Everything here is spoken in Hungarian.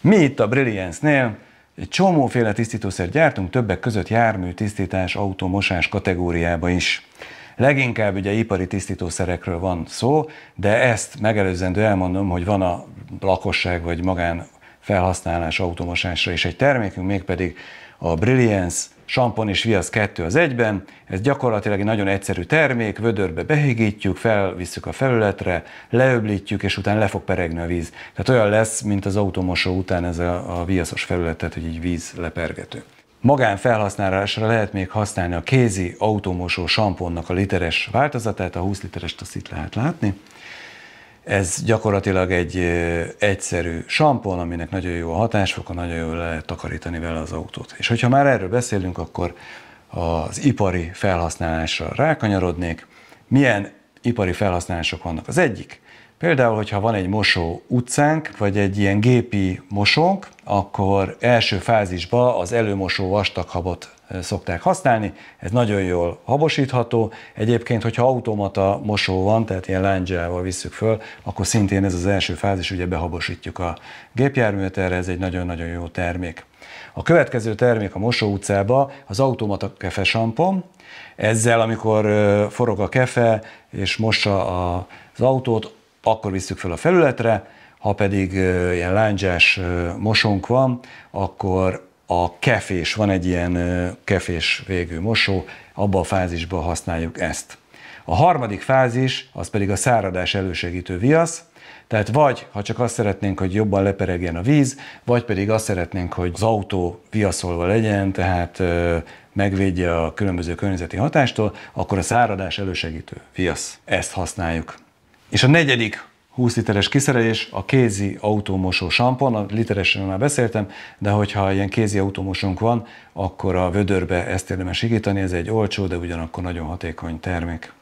Mi itt a Brilliance-nél egy csomóféle tisztítószer gyártunk, többek között jármű tisztítás, automosás kategóriába is. Leginkább ugye ipari tisztítószerekről van szó, de ezt megelőzendő elmondom, hogy van a lakosság vagy magán felhasználás automosásra is egy termékünk, mégpedig a Brilliance sampon és viasz kettő az egyben. Ez gyakorlatilag egy nagyon egyszerű termék, vödörbe behigítjük, felvisszük a felületre, leöblítjük, és utána le fog peregni a víz. Tehát olyan lesz, mint az automosó után ez a, a viaszos felület, tehát hogy így víz lepergető. Magán felhasználásra lehet még használni a kézi automosó samponnak a literes változatát, a 20 literest azt itt lehet látni. Ez gyakorlatilag egy egyszerű sampon, aminek nagyon jó a hatásfoka, nagyon jól lehet takarítani vele az autót. És hogyha már erről beszélünk, akkor az ipari felhasználásra rákanyarodnék. Milyen ipari felhasználások vannak? Az egyik Például, hogyha van egy mosó utcánk, vagy egy ilyen gépi mosónk, akkor első fázisba az előmosó vastaghabot szokták használni, ez nagyon jól habosítható. Egyébként, hogyha automata mosó van, tehát ilyen lángyával visszük föl, akkor szintén ez az első fázis, ugye behabosítjuk a gépjárművet, erre ez egy nagyon-nagyon jó termék. A következő termék a Mosó utcába az automata kefe sampon. Ezzel, amikor forog a kefe és mossa az autót, akkor visszük fel a felületre, ha pedig ilyen lángyás mosónk van, akkor a kefés, van egy ilyen kefés végű mosó, abban a fázisban használjuk ezt. A harmadik fázis, az pedig a száradás elősegítő viasz, tehát vagy, ha csak azt szeretnénk, hogy jobban leperegjen a víz, vagy pedig azt szeretnénk, hogy az autó viaszolva legyen, tehát megvédje a különböző környezeti hatástól, akkor a száradás elősegítő viasz. Ezt használjuk. És a negyedik 20 literes kiszerelés a kézi autómosó sampon, a literesen már beszéltem, de hogyha ilyen kézi autómosónk van, akkor a vödörbe ezt érdemes igítani, ez egy olcsó, de ugyanakkor nagyon hatékony termék.